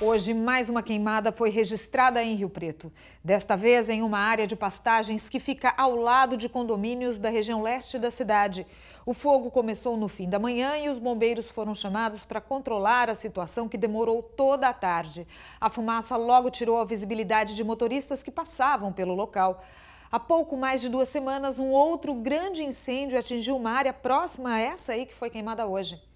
Hoje, mais uma queimada foi registrada em Rio Preto. Desta vez, em uma área de pastagens que fica ao lado de condomínios da região leste da cidade. O fogo começou no fim da manhã e os bombeiros foram chamados para controlar a situação que demorou toda a tarde. A fumaça logo tirou a visibilidade de motoristas que passavam pelo local. Há pouco mais de duas semanas, um outro grande incêndio atingiu uma área próxima a essa aí que foi queimada hoje.